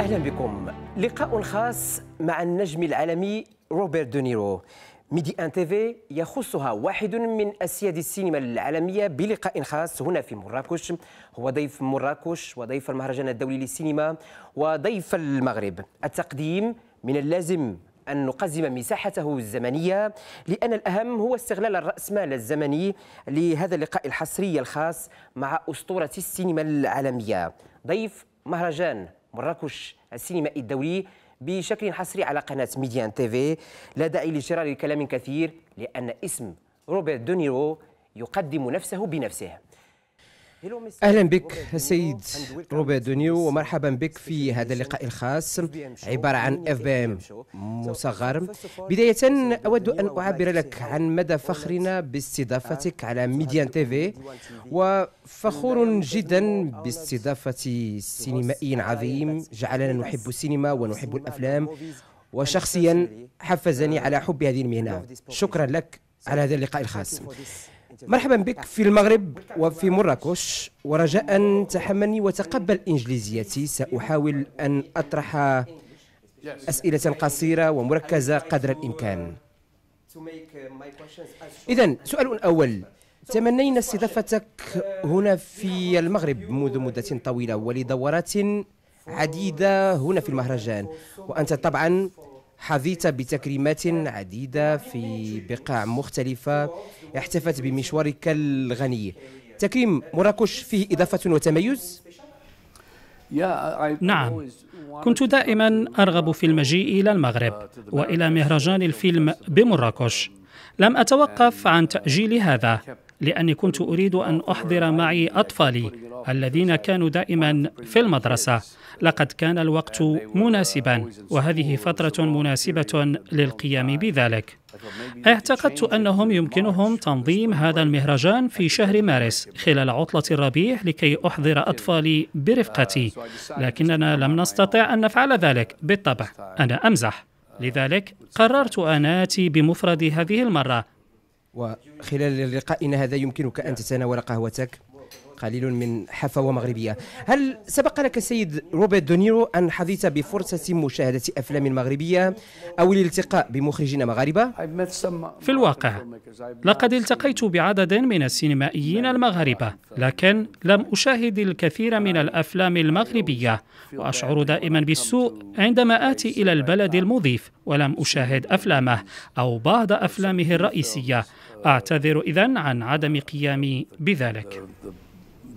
أهلا بكم لقاء خاص مع النجم العالمي روبرت دونيرو ميدي ان تيفي يخصها واحد من اسياد السينما العالميه بلقاء خاص هنا في مراكش هو ضيف مراكش وضيف المهرجان الدولي للسينما وضيف المغرب التقديم من اللازم أن نقزم مساحته الزمنية لأن الأهم هو استغلال الرأسمال الزمني لهذا اللقاء الحصري الخاص مع أسطورة السينما العالمية ضيف مهرجان مراكش السينمائي الدولي بشكل حصري على قناة ميديان تيفي لا داعي لشراء كلام كثير لأن اسم روبرت دونيرو يقدم نفسه بنفسه أهلا بك السيد روبرت دونيو ومرحبا بك في هذا اللقاء الخاص عبارة عن اف بي ام مصغر بداية أود أن أعبر لك عن مدى فخرنا باستضافتك على ميديان تيفي وفخور جدا باستضافة سينمائي عظيم جعلنا نحب السينما ونحب الأفلام وشخصيا حفزني على حب هذه المهنة شكرا لك على هذا اللقاء الخاص مرحبا بك في المغرب وفي مراكش ورجاء تحملني وتقبل إنجليزيتي سأحاول أن أطرح أسئلة قصيرة ومركزة قدر الإمكان إذا سؤال أول تمنينا استضافتك هنا في المغرب منذ مدة طويلة ولدورات عديدة هنا في المهرجان وأنت طبعا حظيت بتكريمات عديدة في بقاع مختلفة احتفت بمشوارك الغني تكريم مراكش فيه إضافة وتميز؟ نعم كنت دائما أرغب في المجيء إلى المغرب uh, وإلى مهرجان الفيلم بمراكش لم أتوقف عن تأجيل هذا لأني كنت أريد أن أحضر معي أطفالي الذين كانوا دائما في المدرسة لقد كان الوقت مناسبا وهذه فترة مناسبة للقيام بذلك اعتقدت أنهم يمكنهم تنظيم هذا المهرجان في شهر مارس خلال عطلة الربيع لكي أحضر أطفالي برفقتي لكننا لم نستطع أن نفعل ذلك بالطبع أنا أمزح لذلك قررت أن آتي بمفردي هذه المرة وخلال لقائنا هذا يمكنك أن تتناول قهوتك قليل من حفاوة مغربية هل سبق لك السيد روبرت دونيرو أن حظيت بفرصة مشاهدة أفلام مغربية أو الالتقاء بمخرجين مغاربة؟ في الواقع لقد التقيت بعدد من السينمائيين المغاربة لكن لم أشاهد الكثير من الأفلام المغربية وأشعر دائما بالسوء عندما آتي إلى البلد المضيف ولم أشاهد أفلامه أو بعض أفلامه الرئيسية أعتذر إذن عن عدم قيامي بذلك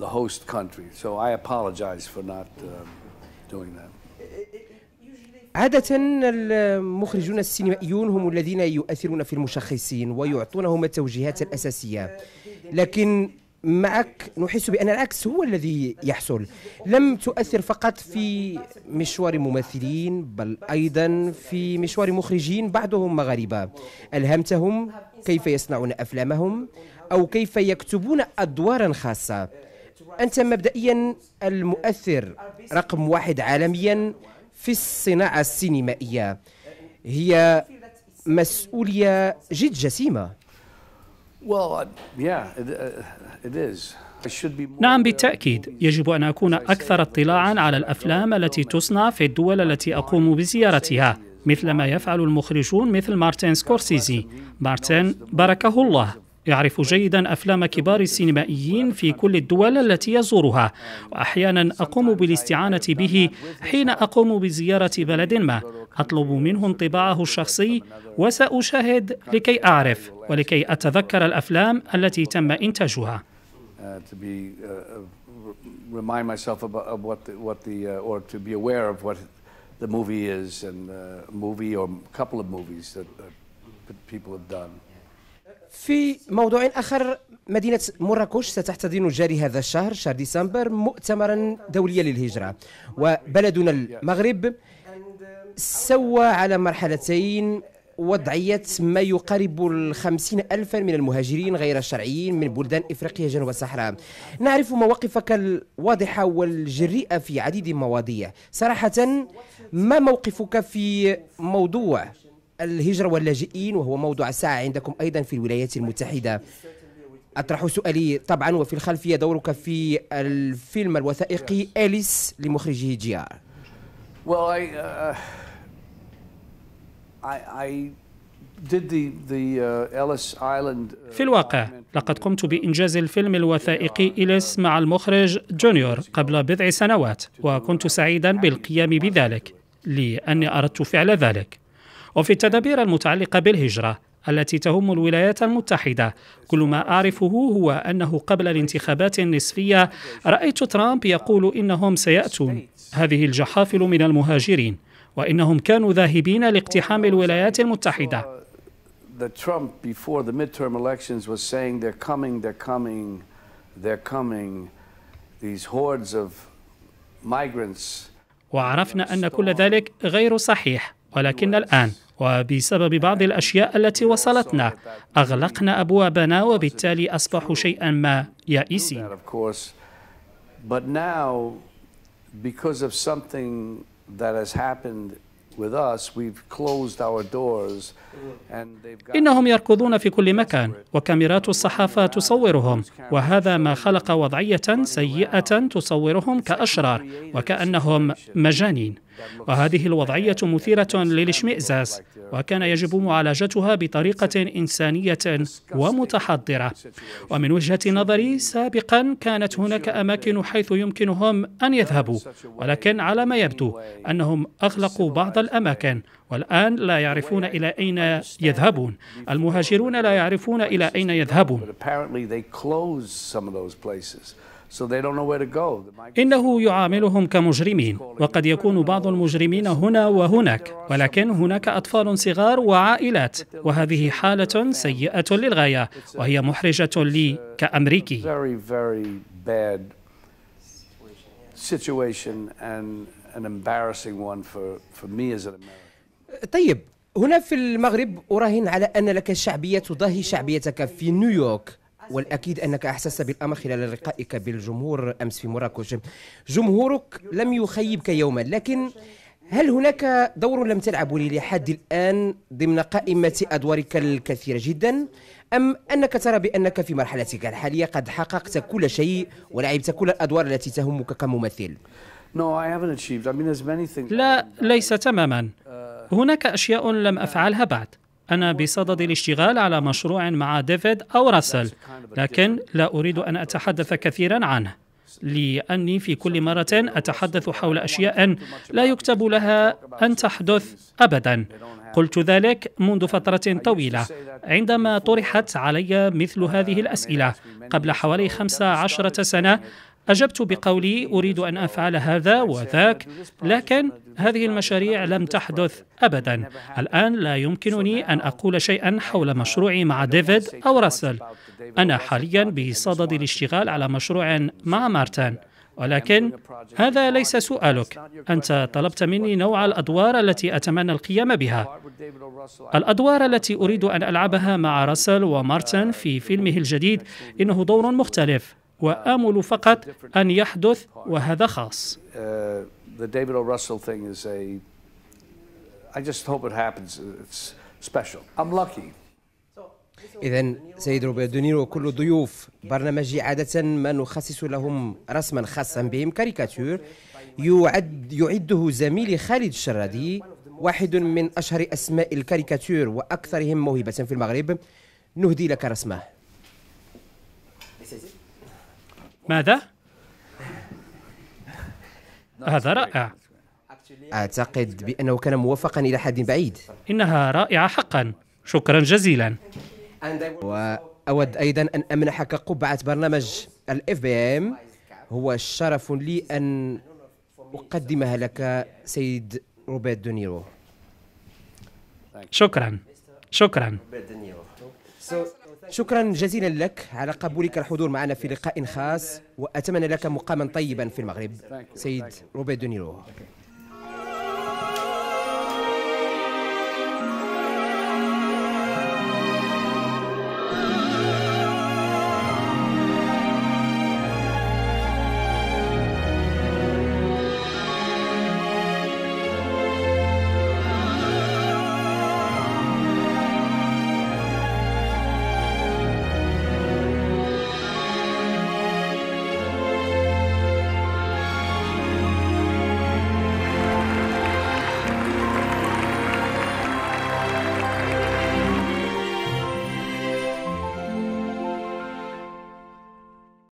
uh, عادة المخرجون السينمائيون هم الذين يؤثرون في المشخصين ويعطونهم التوجيهات الأساسية لكن معك نحس بأن العكس هو الذي يحصل لم تؤثر فقط في مشوار ممثلين بل أيضا في مشوار مخرجين بعضهم مغاربة ألهمتهم كيف يصنعون أفلامهم أو كيف يكتبون أدوارا خاصة أنت مبدئيا المؤثر رقم واحد عالميا في الصناعة السينمائية هي مسؤولية جد جسيمة Uh, نعم بالتأكيد يجب أن أكون أكثر اطلاعا على الأفلام التي تصنع في الدول التي أقوم بزيارتها مثل ما يفعل المخرجون مثل مارتن سكورسيزي مارتن باركه الله يعرف جيدا أفلام كبار السينمائيين في كل الدول التي يزورها وأحيانا أقوم بالاستعانة به حين أقوم بزيارة بلد ما أطلب منه انطباعه الشخصي وسأشاهد لكي أعرف ولكي أتذكر الأفلام التي تم إنتاجها the, movie is and uh, movie or a couple of movies that uh, people have done. في موضوع آخر مدينة مراكش ستحتضن جاري هذا الشهر شهر ديسمبر مؤتمرا دوليا للهجرة وبلدنا المغرب سوى على مرحلتين وضعية ما يقارب الخمسين ألفا من المهاجرين غير الشرعيين من بلدان إفريقيا جنوب الصحراء نعرف مواقفك الواضحة والجريئة في عديد المواضيع صراحة ما موقفك في موضوع الهجرة واللاجئين وهو موضوع الساعة عندكم أيضا في الولايات المتحدة أطرح سؤالي طبعا وفي الخلفية دورك في الفيلم الوثائقي أليس لمخرجه جي آر uh, uh, uh, في الواقع لقد قمت بإنجاز الفيلم الوثائقي إليس مع المخرج جونيور قبل بضع سنوات وكنت سعيدا بالقيام بذلك لأني أردت فعل ذلك وفي التدابير المتعلقة بالهجرة التي تهم الولايات المتحدة كل ما أعرفه هو أنه قبل الانتخابات النصفية رأيت ترامب يقول إنهم سيأتون هذه الجحافل من المهاجرين وإنهم كانوا ذاهبين لاقتحام الولايات المتحدة Trump before the midterm elections was saying they're coming, they're coming, they're coming, these hordes of migrants. وعرفنا أن كل ذلك غير صحيح ولكن الآن وبسبب بعض الاشياء التي وصلتنا اغلقنا ابوابنا وبالتالي اصبحوا شيئا ما يائسين إنهم يركضون في كل مكان وكاميرات الصحافة تصورهم وهذا ما خلق وضعية سيئة تصورهم كأشرار وكأنهم مجانين وهذه الوضعية مثيرة للاشمئزاز وكان يجب معالجتها بطريقة إنسانية ومتحضرة ومن وجهة نظري سابقا كانت هناك أماكن حيث يمكنهم أن يذهبوا ولكن على ما يبدو أنهم أغلقوا بعض الأماكن والآن لا يعرفون إلى أين يذهبون المهاجرون لا يعرفون إلى أين يذهبون إنه يعاملهم كمجرمين وقد يكون بعض المجرمين هنا وهناك ولكن هناك أطفال صغار وعائلات وهذه حالة سيئة للغاية وهي محرجة لي كأمريكي طيب هنا في المغرب أراهن على أن لك شعبية تضاهي شعبيتك في نيويورك والأكيد أنك أحسست بالأمر خلال لقائك بالجمهور أمس في مراكش جمهورك لم يخيبك يوما لكن هل هناك دور لم تلعبه لحد الآن ضمن قائمة أدوارك الكثيرة جدا أم أنك ترى بأنك في مرحلتك الحالية قد حققت كل شيء ولعبت كل الأدوار التي تهمك كممثل؟ لا ليس تماما هناك أشياء لم أفعلها بعد أنا بصدد الاشتغال على مشروع مع ديفيد أو راسل لكن لا أريد أن أتحدث كثيرا عنه لأني في كل مرة أتحدث حول أشياء لا يكتب لها أن تحدث أبدا قلت ذلك منذ فترة طويلة عندما طرحت علي مثل هذه الأسئلة قبل حوالي خمسة عشرة سنة أجبت بقولي أريد أن أفعل هذا وذاك لكن هذه المشاريع لم تحدث أبدا الآن لا يمكنني أن أقول شيئا حول مشروعي مع ديفيد أو راسل أنا حاليا بصدد الاشتغال على مشروع مع مارتن ولكن هذا ليس سؤالك انت طلبت مني نوع الادوار التي اتمنى القيام بها الادوار التي اريد ان العبها مع راسل ومارتن في فيلمه الجديد انه دور مختلف وآمل فقط أن يحدث وهذا خاص uh, إذا سيد روبرت دونيرو وكل ضيوف برنامجي عادة ما نخصص لهم رسما خاصا بهم كاريكاتور يعد يعده زميلي خالد الشرادي واحد من أشهر أسماء الكاريكاتور وأكثرهم موهبة في المغرب نهدي لك رسمه ماذا؟ هذا رائع أعتقد بأنه كان موفقا إلى حد بعيد إنها رائعة حقا شكرا جزيلا وأود أيضا أن أمنحك قبعة برنامج الاف بي ام هو شرف لي أن أقدمها لك سيد روبرت دونيرو شكرا شكرا شكرا جزيلا لك على قبولك الحضور معنا في لقاء خاص وأتمنى لك مقاما طيبا في المغرب سيد روبي دونيرو